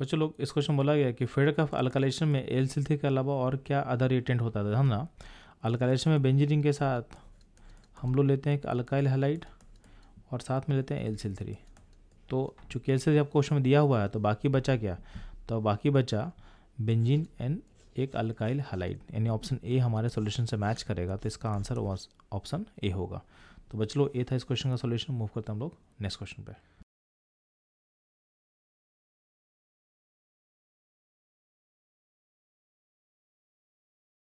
बच्चों लोग इस क्वेश्चन बोला गया कि फेड ऑफ अल्कालेशन में एल सिल्थी के अलावा और क्या अदर एटेंट होता था ना अल्कालेशन में बेंजीरिंग के साथ हम लोग लेते हैं एक अल्काइल हेलाइट और साथ में लेते हैं एल सिल थ्री तो चूँकि एल सिल आपको क्वेश्चन में दिया हुआ है तो बाकी बचा क्या तो बाकी बचा बेंजीन एंड एक अल्काइल हेलाइट यानी ऑप्शन ए हमारे सोल्यूशन से मैच करेगा तो इसका आंसर ऑप्शन ए होगा तो बच लो ए था इस क्वेश्चन का सोल्यूशन मूव करते हम लोग नेक्स्ट क्वेश्चन पर